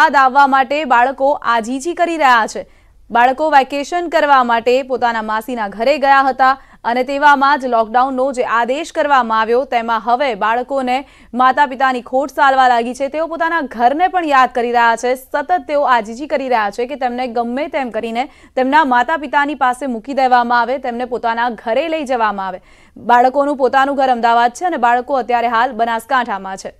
યાદ આવવા માટે બાળકો આજીજી કરી રહ્યા છે બાળકો વેકેશન કરવા માટે પોતાના માસીના ઘરે ગયા હતા અને તેવામાં જ લોકડાઉનનો જે આદેશ કરવામાં આવ્યો તેમાં હવે બાળકોને માતા પિતાની ખોટ સારવા લાગી છે તેઓ પોતાના ઘરને પણ યાદ કરી રહ્યા છે સતત તેઓ આજીજી કરી રહ્યા છે કે તેમને ગમે તેમ કરીને તેમના માતા પિતાની પાસે મૂકી દેવામાં આવે તેમને પોતાના ઘરે લઈ જવામાં આવે બાળકોનું પોતાનું ઘર અમદાવાદ છે અને બાળકો અત્યારે હાલ બનાસકાંઠામાં છે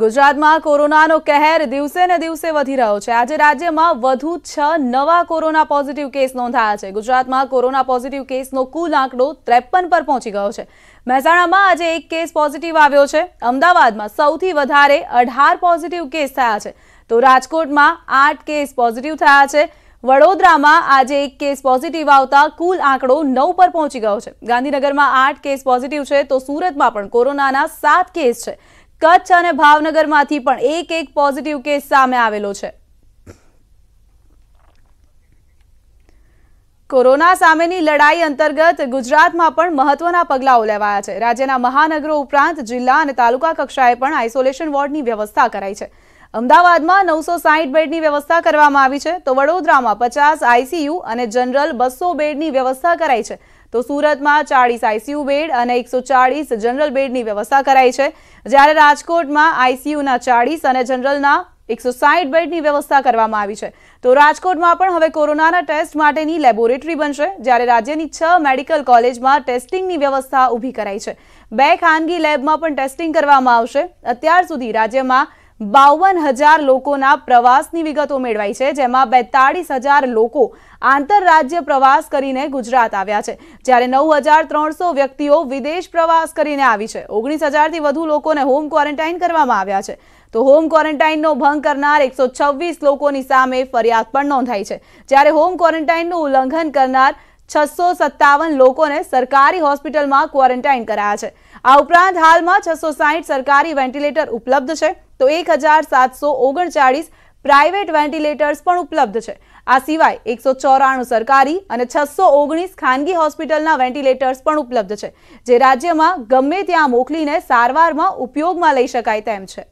ગુજરાતમાં કોરોનાનો કહેર દિવસે ને દિવસે વધી રહ્યો છે આજે રાજ્યમાં વધુ છ નવા કોરોના પોઝિટિવ કેસ નોંધાયા છે ગુજરાતમાં કોરોના પોઝિટિવ કેસનો કુલ આંકડો ત્રેપન પર પહોંચી ગયો છે મહેસાણામાં આજે એક કેસ પોઝિટિવ આવ્યો છે અમદાવાદમાં સૌથી વધારે અઢાર પોઝિટિવ કેસ થયા છે તો રાજકોટમાં આઠ કેસ પોઝિટિવ થયા છે વડોદરામાં આજે એક કેસ પોઝિટિવ આવતા કુલ આંકડો નવ પર પહોંચી ગયો છે ગાંધીનગરમાં આઠ કેસ પોઝિટિવ છે તો સુરતમાં પણ કોરોનાના સાત કેસ છે કચ્છ અને ભાવનગરમાંથી પણ એક એક પોઝિટિવ કેસ સામે આવેલો છે કોરોના સામેની લડાઈ અંતર્ગત ગુજરાતમાં પણ મહત્વના પગલાઓ લેવાયા છે રાજ્યના મહાનગરો ઉપરાંત જિલ્લા અને તાલુકા કક્ષાએ પણ આઇસોલેશન વોર્ડની વ્યવસ્થા કરાઈ છે અમદાવાદમાં નવસો સાહીઠ બેડની વ્યવસ્થા કરવામાં આવી છે તો વડોદરામાં પચાસ આઈસીયુ અને જનરલ બસો બેડની વ્યવસ્થા કરાઈ છે તો સુરતમાં ચાળીસ આઈસીયુ બેડ અને એકસો ચાળીસ જનરલ બેડની વ્યવસ્થા કરાઈ છે જ્યારે રાજકોટમાં આઈસીયુના ચાળીસ અને જનરલના એકસો સાહીઠ બેડની વ્યવસ્થા કરવામાં આવી છે તો રાજકોટમાં પણ હવે કોરોનાના ટેસ્ટ માટેની લેબોરેટરી બનશે જ્યારે રાજ્યની છ મેડિકલ કોલેજમાં ટેસ્ટિંગની વ્યવસ્થા ઊભી કરાઈ છે બે ખાનગી લેબમાં પણ ટેસ્ટિંગ કરવામાં આવશે અત્યાર સુધી રાજ્યમાં બાવન હજાર લોકોના પ્રવાસની વિગતો મેળવાઈ છે જેમાં બેતાળીસ હજાર લોકો આંતરરાજ્ય પ્રવાસ કરીને ગુજરાત આવ્યા છે જ્યારે નવ હજાર ત્રણસો વ્યક્તિઓ વિદેશ પ્રવાસ કરીને આવી છે ઓગણીસ હજારથી વધુ લોકોને હોમ ક્વોરન્ટાઇન કરવામાં આવ્યા છે તો હોમ ક્વોરન્ટાઇનનો ભંગ કરનાર એકસો છવ્વીસ લોકોની સામે ફરિયાદ પણ નોંધાઈ છે જ્યારે હોમ ક્વોરન્ટાઇનનું ઉલ્લંઘન કરનાર છસો સત્તાવન લોકોને સરકારી હોસ્પિટલમાં ક્વોરન્ટાઇન કરાયા છે આ ઉપરાંત હાલમાં છસો સાહીઠ સરકારી વેન્ટિલેટર ઉપલબ્ધ છે તો એક હજાર સાતસો ઓગણચાળીસ પ્રાઇવેટ વેન્ટિલેટર્સ પણ ઉપલબ્ધ છે આ સિવાય એકસો ચોરાણું સરકારી અને છસો ઓગણીસ ખાનગી હોસ્પિટલના વેન્ટિલેટર્સ પણ ઉપલબ્ધ છે જે રાજ્યમાં ગમે ત્યાં મોકલીને સારવારમાં ઉપયોગમાં લઈ શકાય તેમ છે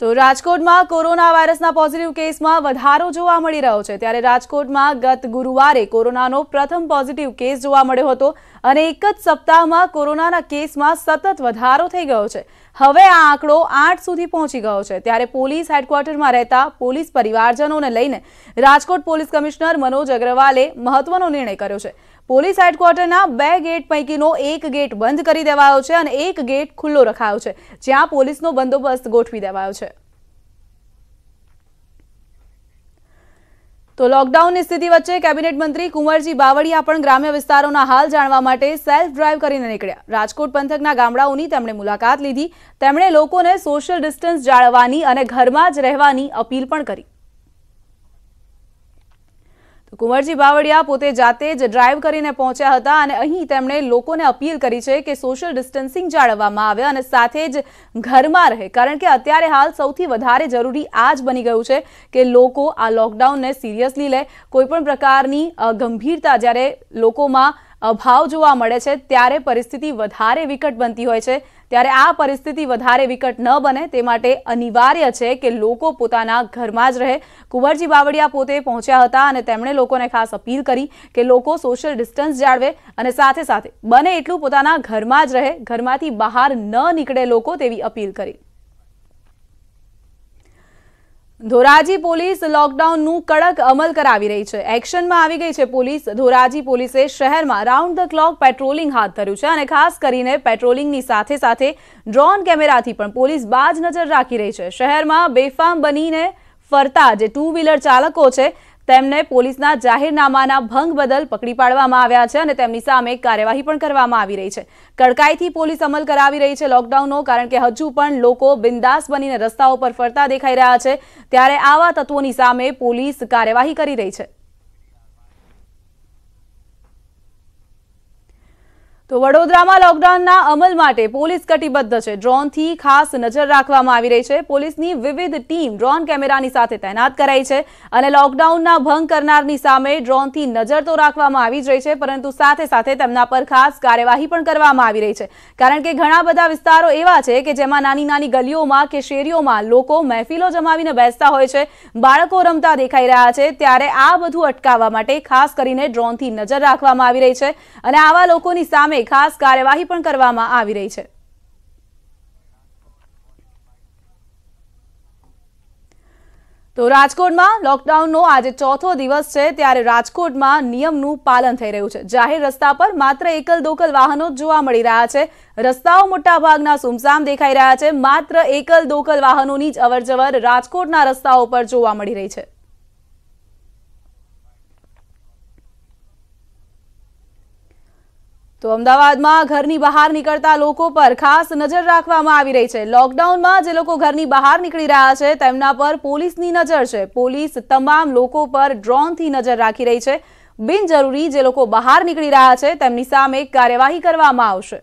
તો રાજકોટમાં કોરોના વાયરસના પોઝિટિવ કેસમાં વધારો જોવા મળી રહ્યો છે ત્યારે રાજકોટમાં ગત ગુરુવારે કોરોનાનો પ્રથમ પોઝિટિવ કેસ જોવા મળ્યો હતો અને એક જ સપ્તાહમાં કોરોનાના કેસમાં સતત વધારો થઈ ગયો છે હવે આ આંકડો આઠ સુધી પહોંચી ગયો છે ત્યારે પોલીસ હેડક્વાર્ટરમાં રહેતા પોલીસ પરિવારજનોને લઈને રાજકોટ પોલીસ કમિશનર મનોજ અગ્રવાલે મહત્વનો નિર્ણય કર્યો છે પોલીસ હેડક્વાર્ટરના બે ગેટ પૈકીનો એક ગેટ બંધ કરી દેવાયો છે અને એક ગેટ ખુલ્લો રખાયો છે જ્યાં પોલીસનો બંદોબસ્ત ગોઠવી દેવાયો છે તો લોકડાઉનની સ્થિતિ વચ્ચે કેબિનેટ મંત્રી કુંવરજી બાવળિયા પણ ગ્રામ્ય વિસ્તારોના હાલ જાણવા માટે સેલ્ફ ડ્રાઈવ કરીને નીકળ્યા રાજકોટ પંથકના ગામડાઓની તેમણે મુલાકાત લીધી તેમણે લોકોને સોશિયલ ડિસ્ટન્સ જાળવવાની અને ઘરમાં જ રહેવાની અપીલ પણ કરી કુંવરજી બાવળિયા પોતે જાતે જ ડ્રાઈવ કરીને પહોંચ્યા હતા અને અહીં તેમણે લોકોને અપીલ કરી છે કે સોશિયલ ડિસ્ટન્સિંગ જાળવવામાં આવે અને સાથે જ ઘરમાં રહે કારણ કે અત્યારે હાલ સૌથી વધારે જરૂરી આ જ બની ગયું છે કે લોકો આ લોકડાઉનને સિરિયસલી લે કોઈપણ પ્રકારની ગંભીરતા જ્યારે લોકોમાં અભાવ જોવા મળે છે ત્યારે પરિસ્થિતિ વધારે વિકટ બનતી હોય છે ત્યારે આ પરિસ્થિતિ વધારે વિકટ ન બને તે માટે અનિવાર્ય છે કે લોકો પોતાના ઘરમાં જ રહે કુંવરજી બાવળિયા પોતે પહોંચ્યા હતા અને તેમણે લોકોને ખાસ અપીલ કરી કે લોકો સોશિયલ ડિસ્ટન્સ જાળવે અને સાથે સાથે બને એટલું પોતાના ઘરમાં જ રહે ઘરમાંથી બહાર ન નીકળે લોકો તેવી અપીલ કરી ધોરાજી પોલીસ લોકડાઉનનું કડક અમલ કરાવી રહી છે એક્શનમાં આવી ગઈ છે પોલીસ ધોરાજી પોલીસે શહેરમાં રાઉન્ડ ધ ક્લોક પેટ્રોલિંગ હાથ ધર્યું છે અને ખાસ કરીને પેટ્રોલિંગની સાથે સાથે ડ્રોન કેમેરાથી પણ પોલીસ બાજ નજર રાખી રહી છે શહેરમાં બેફામ બનીને ફરતા જે ટુ વ્હીલર ચાલકો છે તેમને પોલીસના જાહેરનામાના ભંગ બદલ પકડી પાડવામાં આવ્યા છે અને તેમની સામે કાર્યવાહી પણ કરવામાં આવી રહી છે કડકાઈથી પોલીસ અમલ કરાવી રહી છે લોકડાઉનનો કારણ કે હજુ પણ લોકો બિંદાસ બનીને રસ્તાઓ પર ફરતા દેખાઈ રહ્યા છે ત્યારે આવા તત્વોની સામે પોલીસ કાર્યવાહી કરી રહી છે તો વડોદરામાં લોકડાઉનના અમલ માટે પોલીસ કટિબદ્ધ છે ડ્રોનથી ખાસ નજર રાખવામાં આવી રહી છે પોલીસની વિવિધ ટીમ ડ્રોન કેમેરાની સાથે તૈનાત કરાઈ છે અને લોકડાઉનના ભંગ કરનારની સામે ડ્રોનથી નજર તો રાખવામાં આવી જ રહી છે પરંતુ સાથે સાથે તેમના પર ખાસ કાર્યવાહી પણ કરવામાં આવી રહી છે કારણ કે ઘણા બધા વિસ્તારો એવા છે કે જેમાં નાની નાની ગલીઓમાં કે શેરીઓમાં લોકો મહેફિલો જમાવીને બેસતા હોય છે બાળકો રમતા દેખાઈ રહ્યા છે ત્યારે આ બધું અટકાવવા માટે ખાસ કરીને ડ્રોનથી નજર રાખવામાં આવી રહી છે અને આવા લોકોની સામે સામે ખાસ કાર્યવાહી પણ કરવામાં આવી રહી છે તો રાજકોટમાં લોકડાઉનનો આજે ચોથો દિવસ છે ત્યારે રાજકોટમાં નિયમનું પાલન થઈ રહ્યું છે જાહેર રસ્તા પર માત્ર એકલ દોકલ વાહનો જ જોવા મળી રહ્યા છે રસ્તાઓ મોટાભાગના સુમસામ દેખાઈ રહ્યા છે માત્ર એકલ દોકલ વાહનોની જ અવરજવર રાજકોટના રસ્તાઓ પર જોવા મળી રહી છે તો અમદાવાદમાં ઘરની બહાર નીકળતા લોકો પર ખાસ નજર રાખવામાં આવી રહી છે લોકડાઉનમાં જે લોકો ઘરની બહાર નીકળી રહ્યા છે તેમના પર પોલીસની નજર છે પોલીસ તમામ લોકો પર ડ્રોનથી નજર રાખી રહી છે બિનજરૂરી જે લોકો બહાર નીકળી રહ્યા છે તેમની સામે કાર્યવાહી કરવામાં આવશે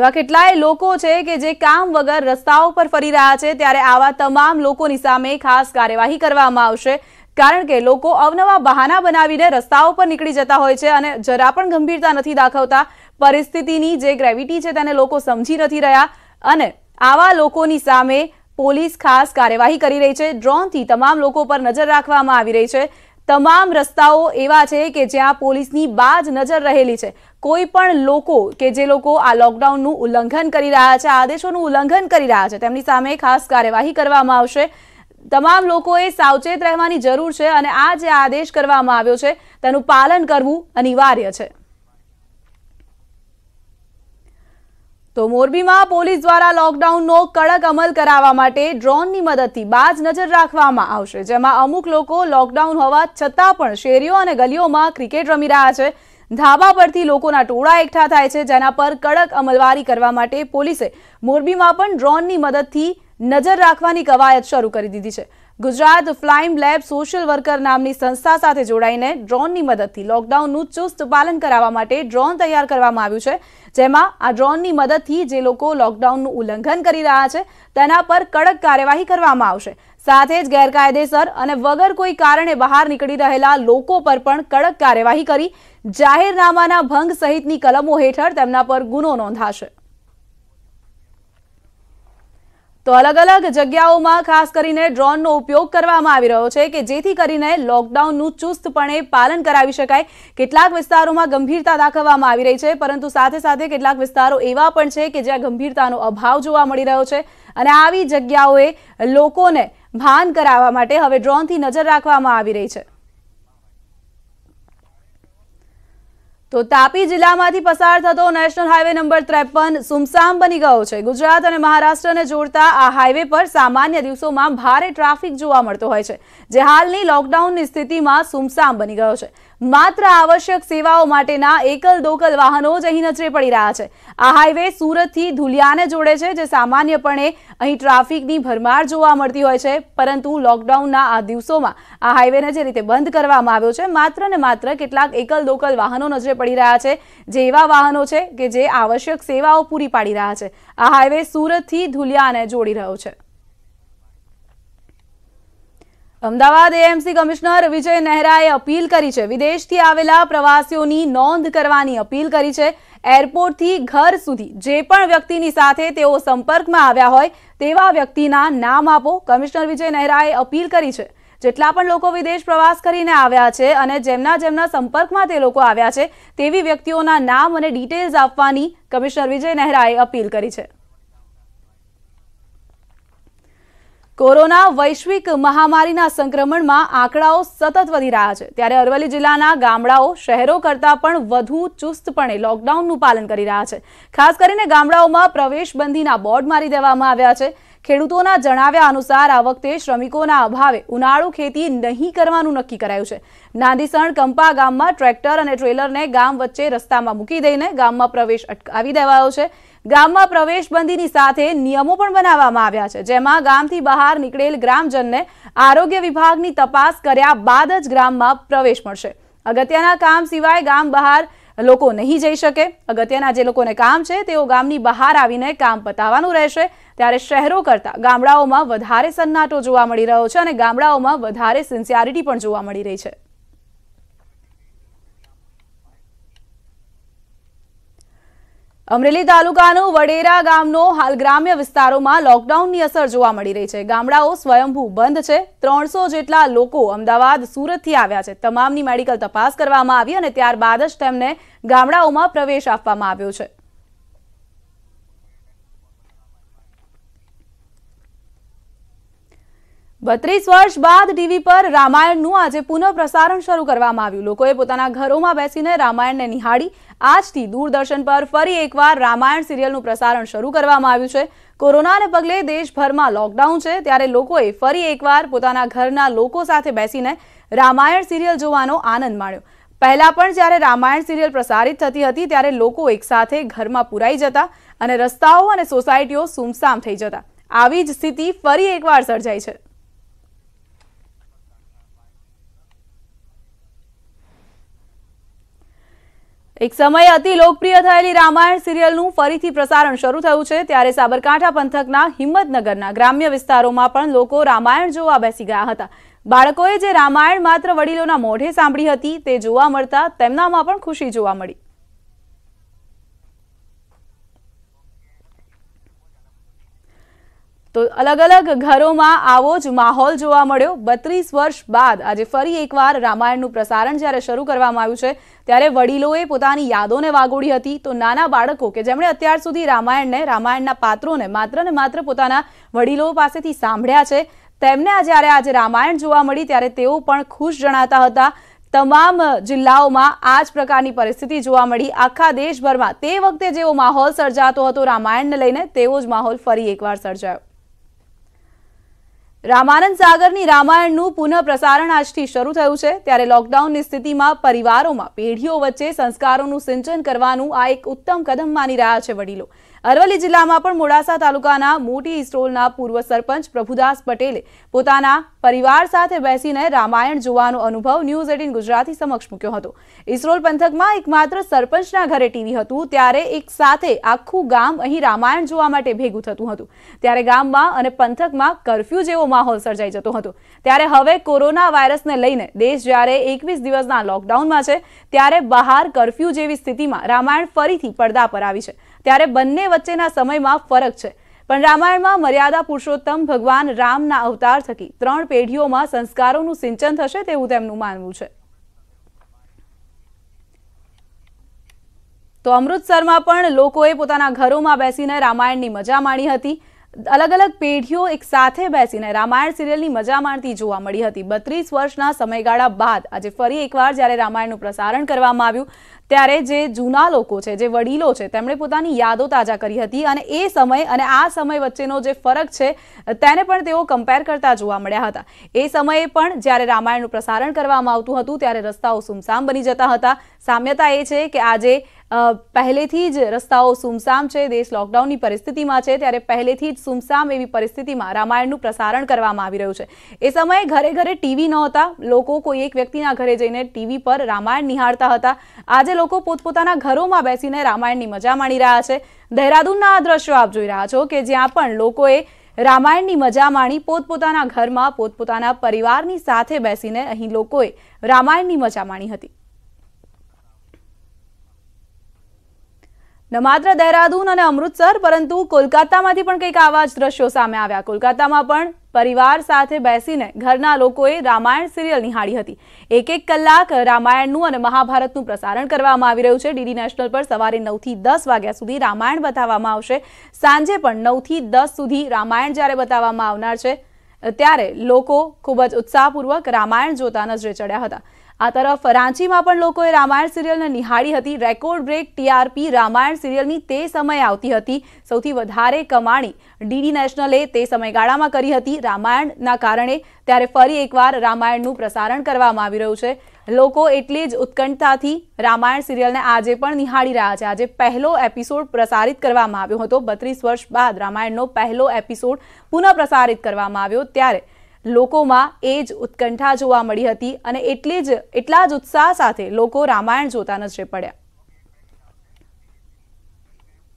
એવા કેટલાય લોકો છે કે જે કામ વગર રસ્તાઓ પર ફરી રહ્યા છે ત્યારે આવા તમામ લોકોની સામે ખાસ કાર્યવાહી કરવામાં આવશે કારણ કે લોકો અવનવા બહાના બનાવીને રસ્તાઓ પર નીકળી જતા હોય છે અને જરા પણ ગંભીરતા નથી દાખવતા પરિસ્થિતિની જે ગ્રેવિટી છે તેને લોકો સમજી નથી રહ્યા અને આવા લોકોની સામે પોલીસ ખાસ કાર્યવાહી કરી રહી છે ડ્રોનથી તમામ લોકો પર નજર રાખવામાં આવી રહી છે તમામ રસ્તાઓ એવા છે કે જ્યાં પોલીસની બાજ નજર રહેલી છે કોઈ પણ લોકો કે જે લોકો આ લોકડાઉનનું ઉલ્લંઘન કરી રહ્યા છે આદેશોનું ઉલ્લંઘન કરી રહ્યા છે તેમની સામે ખાસ કાર્યવાહી કરવામાં આવશે તમામ લોકોએ સાવચેત રહેવાની જરૂર છે અને આ જે આદેશ કરવામાં આવ્યો છે તેનું પાલન કરવું અનિવાર્ય છે તો મોરબીમાં પોલીસ દ્વારા લોકડાઉનનો કડક અમલ કરાવવા માટે ડ્રોનની મદદથી બાજ નજર રાખવામાં આવશે જેમાં અમુક લોકો લોકડાઉન હોવા છતાં પણ શેરીઓ અને ગલીઓમાં ક્રિકેટ રમી રહ્યા છે ધાબા પરથી લોકોના ટોળા એકઠા થાય છે જેના પર કડક અમલવારી કરવા માટે પોલીસે મોરબીમાં પણ ડ્રોનની મદદથી નજર રાખવાની કવાયત શરૂ કરી દીધી છે Gujarat flame lab social worker નામની સંસ્થા સાથે જોડાઈને ડ્રોનની મદદથી લોકડાઉનનું ચુસ્ત પાલન કરાવવા માટે ડ્રોન તૈયાર કરવામાં આવ્યું છે જેમાં આ ડ્રોનની મદદથી જે લોકો લોકડાઉનનું ઉલ્લંઘન કરી રહ્યા છે તેના પર કડક કાર્યવાહી કરવામાં આવશે સાથે જ ગેરકાયદેસર અને વગર કોઈ કારણે બહાર નીકળી રહેલા લોકો પર પણ કડક કાર્યવાહી કરી જાહેરનામાના ભંગ સહિતની કલમો હેઠળ તેમના પર ગુનો નોંધાશે તો અલગ અલગ જગ્યાઓમાં ખાસ કરીને ડ્રોનનો ઉપયોગ કરવામાં આવી રહ્યો છે કે જેથી કરીને લોકડાઉનનું ચુસ્તપણે પાલન કરાવી શકાય કેટલાક વિસ્તારોમાં ગંભીરતા દાખવવામાં આવી રહી છે પરંતુ સાથે સાથે કેટલાક વિસ્તારો એવા પણ છે કે જ્યાં ગંભીરતાનો અભાવ જોવા મળી રહ્યો છે અને આવી જગ્યાઓએ લોકોને ભાન કરાવવા માટે હવે ડ્રોનથી નજર રાખવામાં આવી રહી છે તો તાપી જિલ્લામાંથી પસાર થતો નેશનલ હાઈવે નંબર ત્રેપન સુમસામ બની ગયો છે ગુજરાત અને મહારાષ્ટ્રને જોડતા આ હાઈવે પર સામાન્ય દિવસોમાં ભારે ટ્રાફિક જોવા મળતો હોય છે જે હાલની લોકડાઉનની સ્થિતિમાં સુમસામ બની ગયો છે માત્ર આવશ્યક સેવાઓ માટેના એકલ દોકલ વાહનો જ અહીં નજરે પડી રહ્યા છે આ હાઈવે સુરતથી ધુલિયાને જોડે છે જે સામાન્યપણે અહીં ટ્રાફિકની ભરમાર જોવા મળતી હોય છે પરંતુ લોકડાઉનના આ દિવસોમાં આ હાઈવેને જે રીતે બંધ કરવામાં આવ્યો છે માત્ર ને માત્ર કેટલાક એકલ દોકલ વાહનો નજરે પડી રહ્યા છે જે એવા વાહનો છે કે જે આવશ્યક સેવાઓ પૂરી પાડી રહ્યા છે આ હાઈવે સુરતથી ધુલિયાને જોડી રહ્યો છે અમદાવાદ એએમસી કમિશનર વિજય નહેરાએ અપીલ કરી છે વિદેશથી આવેલા પ્રવાસીઓની નોંધ કરવાની અપીલ કરી છે એરપોર્ટથી ઘર સુધી જે પણ વ્યક્તિની સાથે તેઓ સંપર્કમાં આવ્યા હોય તેવા વ્યક્તિના નામ આપો કમિશનર વિજય નહેરાએ અપીલ કરી છે જેટલા પણ લોકો વિદેશ પ્રવાસ કરીને આવ્યા છે અને જેમના જેમના સંપર્કમાં તે લોકો આવ્યા છે તેવી વ્યક્તિઓના નામ અને ડિટેલ્સ આપવાની કમિશનર વિજય નહેરાએ અપીલ કરી છે કોરોના વૈશ્વિક મહામારીના સંક્રમણમાં આંકડાઓ સતત વધી રહ્યા છે ત્યારે અરવલ્લી જિલ્લાના ગામડાઓ શહેરો કરતાં પણ વધુ ચુસ્તપણે લોકડાઉનનું પાલન કરી રહ્યા છે ખાસ કરીને ગામડાઓમાં પ્રવેશબંધીના બોર્ડ મારી દેવામાં આવ્યા છે ખેડૂતોના જણાવ્યા અનુસાર આ વખતે શ્રમિકોના અભાવે ઉનાળુ ખેતી નહીં કરવાનું નક્કી કરાયું છે નાંદીસણ કંપા ગામમાં ટ્રેક્ટર અને ટ્રેલરને ગામ વચ્ચે રસ્તામાં મૂકી દઈને ગામમાં પ્રવેશ અટકાવી દેવાયો છે ગામમાં પ્રવેશ બંધીની સાથે નિયમો પણ બનાવવામાં આવ્યા છે જેમાં ગામથી બહાર નીકળેલ ગ્રામજનને આરોગ્ય વિભાગની તપાસ કર્યા બાદ જ ગ્રામમાં પ્રવેશ મળશે અગત્યના કામ સિવાય ગામ બહાર લોકો નહીં જઈ શકે અગત્યના જે લોકોને કામ છે તેઓ ગામની બહાર આવીને કામ પતાવવાનું રહેશે ત્યારે શહેરો કરતાં ગામડાઓમાં વધારે સન્નાટો જોવા મળી રહ્યો છે અને ગામડાઓમાં વધારે સિન્સિયારિટી પણ જોવા મળી રહી છે અમરેલી તાલુકાનું વડેરા ગામનો હાલ ગ્રામ્ય વિસ્તારોમાં લોકડાઉનની અસર જોવા મળી રહી છે ગામડાઓ સ્વયંભૂ બંધ છે ત્રણસો જેટલા લોકો અમદાવાદ સુરતથી આવ્યા છે તમામની મેડિકલ તપાસ કરવામાં આવી અને ત્યારબાદ જ તેમને ગામડાઓમાં પ્રવેશ આપવામાં આવ્યો છે બત્રીસ વર્ષ બાદ ટીવી પર રામાયણનું આજે પુનઃપ્રસારણ શરૂ કરવામાં આવ્યું લોકોએ પોતાના ઘરોમાં બેસીને રામાયણને નિહાળી આજથી દૂરદર્શન પર ફરી એકવાર રામાયણ સિરિયલનું પ્રસારણ શરૂ કરવામાં આવ્યું છે કોરોનાને પગલે દેશભરમાં લોકડાઉન છે ત્યારે લોકોએ ફરી એકવાર પોતાના ઘરના લોકો સાથે બેસીને રામાયણ સિરિયલ જોવાનો આનંદ માણ્યો પહેલા પણ જ્યારે રામાયણ સિરિયલ પ્રસારિત થતી હતી ત્યારે લોકો એકસાથે ઘરમાં પુરાઈ જતા અને રસ્તાઓ અને સોસાયટીઓ સુમસામ થઈ જતા આવી જ સ્થિતિ ફરી એકવાર સર્જાઈ છે એક સમય અતિ લોકપ્રિય થયેલી રામાયણ સિરિયલનું ફરીથી પ્રસારણ શરૂ થયું છે ત્યારે સાબરકાંઠા પંથકના હિંમતનગરના ગ્રામ્ય વિસ્તારોમાં પણ લોકો રામાયણ જોવા બેસી ગયા હતા બાળકોએ જે રામાયણ માત્ર વડીલોના મોઢે સાંભળી હતી તે જોવા મળતા તેમનામાં પણ ખુશી જોવા મળી તો અલગ અલગ ઘરોમાં આવો જ માહોલ જોવા મળ્યો બત્રીસ વર્ષ બાદ આજે ફરી એકવાર રામાયણનું પ્રસારણ જ્યારે શરૂ કરવામાં આવ્યું છે ત્યારે વડીલોએ પોતાની યાદોને વાગોડી હતી તો નાના બાળકો કે જેમણે અત્યાર સુધી રામાયણને રામાયણના પાત્રોને માત્ર ને માત્ર પોતાના વડીલો પાસેથી સાંભળ્યા છે તેમને જ્યારે આજે રામાયણ જોવા મળી ત્યારે તેઓ પણ ખુશ જણાતા હતા તમામ જિલ્લાઓમાં આ જ પ્રકારની પરિસ્થિતિ જોવા મળી આખા દેશભરમાં તે વખતે જેવો માહોલ સર્જાતો હતો રામાયણને લઈને તેવો જ માહોલ ફરી એકવાર સર્જાયો રામાનંદ સાગરની રામાયણનું પુનઃ પ્રસારણ આજથી શરૂ થયું છે ત્યારે લોકડાઉનની સ્થિતિમાં પરિવારોમાં પેઢીઓ વચ્ચે સંસ્કારોનું સિંચન કરવાનું આ એક ઉત્તમ કદમ માની રહ્યા છે વડીલો અરવલ્લી જિલ્લામાં પણ મોડાસા તાલુકાના મોટી ઇસ્ટોલના પૂર્વ સરપંચ પ્રભુદાસ પટેલે પોતાના પરિવાર સાથે બેસીને રામાયણ જોવાનો અનુભવ ન્યૂઝ એટીન ગુજરાતી સમક્ષ મૂક્યો હતો ઇસરોલ પંથકમાં એકમાત્ર સરપંચના ઘરે ટીવી હતું ત્યારે એક સાથે આખું ગામ અહીં રામાયણ જોવા માટે ભેગું થતું હતું ત્યારે ગામમાં અને પંથકમાં કરફ્યુ જેવો માહોલ સર્જાઈ જતો હતો ત્યારે હવે કોરોના વાયરસને લઈને દેશ જ્યારે એકવીસ દિવસના લોકડાઉનમાં છે ત્યારે બહાર કરફ્યુ જેવી સ્થિતિમાં રામાયણ ફરીથી પડદા પર આવી છે ત્યારે બંને વચ્ચેના સમયમાં ફરક છે પણ રામાયણમાં મર્યાદા પુરુષોત્તમ ભગવાન રામના અવતાર થકી ત્રણ પેઢીઓમાં સંસ્કારોનું સિંચન થશે તેવું તેમનું માનવું છે તો અમૃતસરમાં પણ લોકોએ પોતાના ઘરોમાં બેસીને રામાયણની મજા માણી હતી અલગ અલગ પેઢીઓ એક સાથે બેસીને રામાયણ સિરિયલની મજા માણતી જોવા મળી હતી બત્રીસ વર્ષના સમયગાળા બાદ આજે ફરી એકવાર જ્યારે રામાયણનું પ્રસારણ કરવામાં આવ્યું ત્યારે જે જૂના લોકો છે જે વડીલો છે તેમણે પોતાની યાદો તાજા કરી હતી અને એ સમય અને આ સમય વચ્ચેનો જે ફરક છે તેને પણ તેઓ કમ્પેર કરતા જોવા મળ્યા હતા એ સમયે પણ જ્યારે રામાયણનું પ્રસારણ કરવામાં આવતું હતું ત્યારે રસ્તાઓ સુમસામ બની જતા હતા સામ્યતા એ છે કે આજે પહેલેથી જ રસ્તાઓ સુમસામ છે દેશ લોકડાઉનની પરિસ્થિતિમાં છે ત્યારે પહેલેથી જ સુમસામ એવી પરિસ્થિતિમાં રામાયણનું પ્રસારણ કરવામાં આવી રહ્યું છે એ સમયે ઘરે ઘરે ટીવી નહોતા લોકો કોઈ એક વ્યક્તિના ઘરે જઈને ટીવી પર રામાયણ નિહાળતા હતા આજે લોકો પોતપોતાના ઘરોમાં બેસીને રામાયણની મજા માણી રહ્યા છે દહેરાદૂનના આ દ્રશ્યો આપ જોઈ રહ્યા છો કે જ્યાં પણ લોકોએ રામાયણની મજા માણી પોતપોતાના ઘરમાં પોતપોતાના પરિવારની સાથે બેસીને અહીં લોકોએ રામાયણની મજા માણી હતી ન માત્ર દહેરાદૂન અને અમૃતસર પરંતુ કોલકાતામાંથી પણ કંઈક આવા જ દ્રશ્યો સામે આવ્યા કોલકાતામાં પણ પરિવાર સાથે બેસીને ઘરના લોકોએ રામાયણ સિરિયલ નિહાળી હતી એક એક કલાક રામાયણનું અને મહાભારતનું પ્રસારણ કરવામાં આવી રહ્યું છે ડીડી નેશનલ પર સવારે નવથી દસ વાગ્યા સુધી રામાયણ બતાવવામાં આવશે સાંજે પણ નવથી દસ સુધી રામાયણ જ્યારે બતાવવામાં આવનાર છે ત્યારે લોકો ખૂબ જ ઉત્સાહપૂર્વક રામાયણ જોતા નજરે ચડ્યા હતા આ તરફ રાંચીમાં પણ લોકોએ રામાયણ સિરિયલને નિહાળી હતી રેકોર્ડ બ્રેક ટીઆરપી રામાયણ સિરિયલની તે સમયે આવતી હતી સૌથી વધારે કમાણી ડીડી નેશનલે તે સમયગાળામાં કરી હતી રામાયણના કારણે ત્યારે ફરી એકવાર રામાયણનું પ્રસારણ કરવામાં આવી રહ્યું છે લોકો એટલી જ ઉત્કંઠતાથી રામાયણ સિરિયલને આજે પણ નિહાળી રહ્યા છે આજે પહેલો એપિસોડ પ્રસારિત કરવામાં આવ્યો હતો બત્રીસ વર્ષ બાદ રામાયણનો પહેલો એપિસોડ પુનઃ પ્રસારિત કરવામાં આવ્યો ત્યારે લોકોમાં એ જ ઉત્કંઠા જોવા મળી હતી અને એટલી જ એટલા જ ઉત્સાહ સાથે લોકો રામાયણ જોતા નજરે પડ્યા